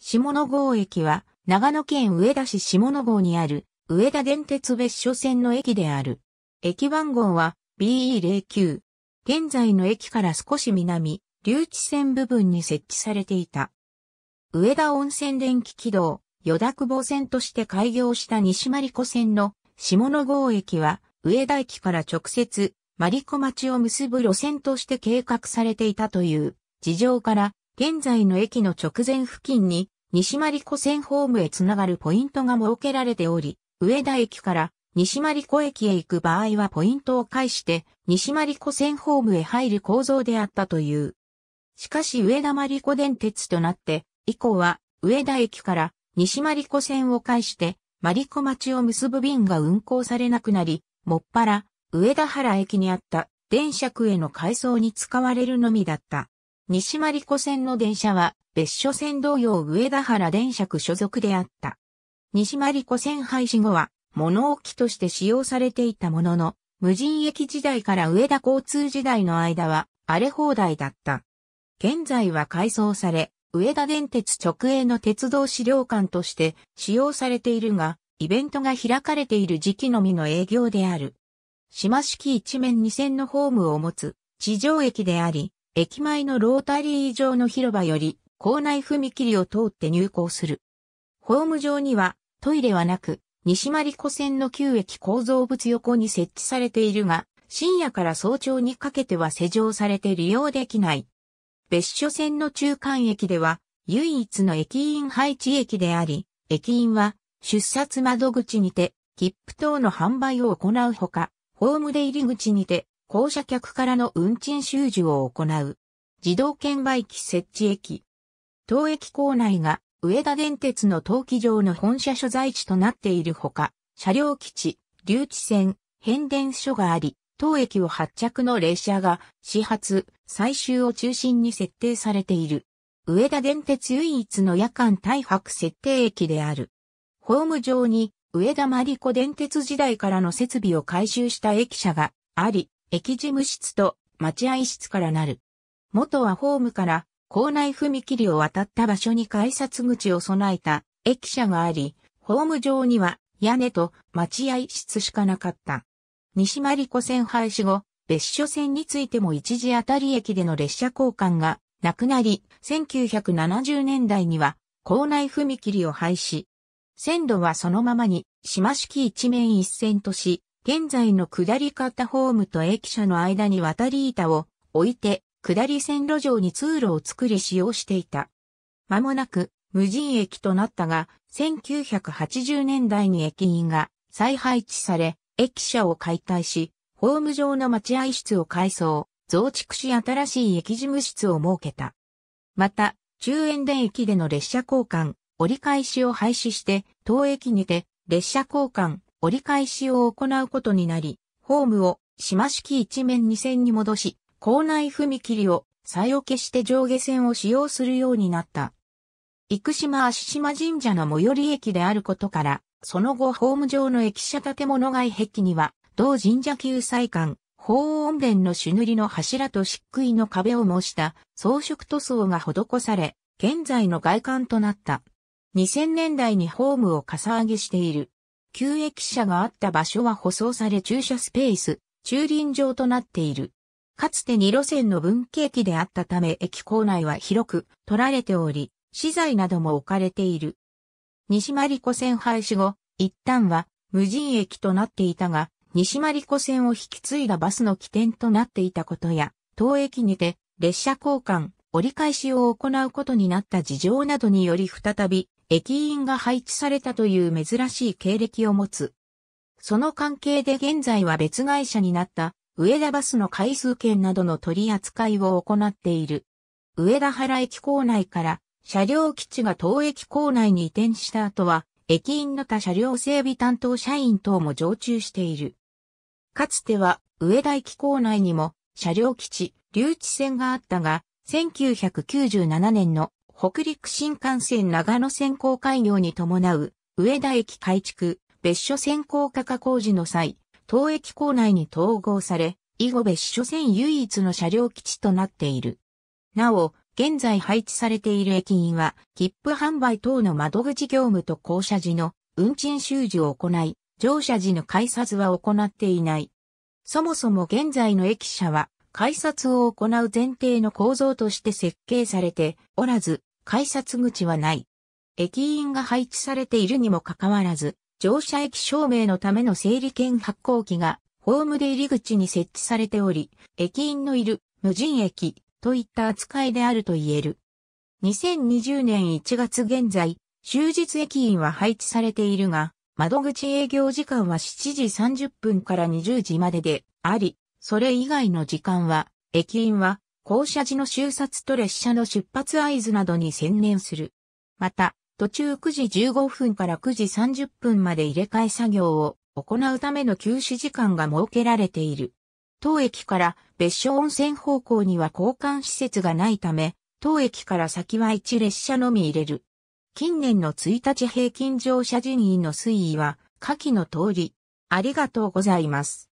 下野郷駅は、長野県上田市下野郷にある、上田電鉄別所線の駅である。駅番号は BE09。現在の駅から少し南、留置線部分に設置されていた。上田温泉電気軌道、与田久保線として開業した西理子線の下野郷駅は、上田駅から直接、理子町を結ぶ路線として計画されていたという事情から、現在の駅の直前付近に、西丸子線ホームへつながるポイントが設けられており、上田駅から西丸子駅へ行く場合はポイントを介して西丸子線ホームへ入る構造であったという。しかし上田丸子電鉄となって以降は上田駅から西丸子線を介して丸子町を結ぶ便が運行されなくなり、もっぱら上田原駅にあった電車区への改装に使われるのみだった。西丸子線の電車は別所線同様上田原電車区所属であった。西丸子線廃止後は物置として使用されていたものの、無人駅時代から上田交通時代の間は荒れ放題だった。現在は改装され、上田電鉄直営の鉄道資料館として使用されているが、イベントが開かれている時期のみの営業である。島式一面二線のホームを持つ地上駅であり、駅前のロータリー上の広場より、校内踏切を通って入校する。ホーム上には、トイレはなく、西丸子線の旧駅構造物横に設置されているが、深夜から早朝にかけては施錠されて利用できない。別所線の中間駅では、唯一の駅員配置駅であり、駅員は出札窓口にて、切符等の販売を行うほか、ホーム出入り口にて、校舎客からの運賃収受を行う。自動券売機設置駅。当駅構内が上田電鉄の陶器場の本社所在地となっているほか、車両基地、留置線、変電所があり、当駅を発着の列車が始発、最終を中心に設定されている。上田電鉄唯一の夜間大白設定駅である。ホーム上に上田マリコ電鉄時代からの設備を改修した駅舎があり、駅事務室と待合室からなる。元はホームから校内踏切を渡った場所に改札口を備えた駅舎があり、ホーム上には屋根と待合室しかなかった。西マリコ線廃止後、別所線についても一時あたり駅での列車交換がなくなり、1970年代には校内踏切を廃止。線路はそのままに島式一面一線とし、現在の下り方ホームと駅舎の間に渡り板を置いて、下り線路上に通路を作り使用していた。間もなく無人駅となったが、1980年代に駅員が再配置され、駅舎を解体し、ホーム上の待合室を改装、増築し新しい駅事務室を設けた。また、中園田駅での列車交換、折り返しを廃止して、当駅にて列車交換、折り返しを行うことになり、ホームを島式一面二線に戻し、校内踏切を再をけして上下線を使用するようになった。生島足島神社の最寄り駅であることから、その後ホーム上の駅舎建物外壁には、同神社旧祭館、法音殿の朱塗りの柱と漆喰の壁を模した装飾塗装が施され、現在の外観となった。2000年代にホームをかさ上げしている。旧駅舎があった場所は舗装され駐車スペース、駐輪場となっている。かつて2路線の分岐駅であったため駅構内は広く取られており、資材なども置かれている。西マリコ線廃止後、一旦は無人駅となっていたが、西マリコ線を引き継いだバスの起点となっていたことや、当駅にて列車交換、折り返しを行うことになった事情などにより再び駅員が配置されたという珍しい経歴を持つ。その関係で現在は別会社になった上田バスの回数券などの取り扱いを行っている。上田原駅構内から車両基地が当駅構内に移転した後は、駅員の他車両整備担当社員等も常駐している。かつては上田駅構内にも車両基地、留置線があったが、1997年の北陸新幹線長野線交開業に伴う、上田駅改築、別所線高架化工事の際、当駅構内に統合され、以後別所線唯一の車両基地となっている。なお、現在配置されている駅員は、切符販売等の窓口業務と降車時の運賃収受を行い、乗車時の改札は行っていない。そもそも現在の駅舎は、改札を行う前提の構造として設計されておらず、改札口はない。駅員が配置されているにもかかわらず、乗車駅証明のための整理券発行機がホームで入り口に設置されており、駅員のいる無人駅といった扱いであると言える。2020年1月現在、終日駅員は配置されているが、窓口営業時間は7時30分から20時までであり、それ以外の時間は、駅員は降車時の終察と列車の出発合図などに専念する。また、途中9時15分から9時30分まで入れ替え作業を行うための休止時間が設けられている。当駅から別所温泉方向には交換施設がないため、当駅から先は1列車のみ入れる。近年の1日平均乗車人員の推移は、下記の通り。ありがとうございます。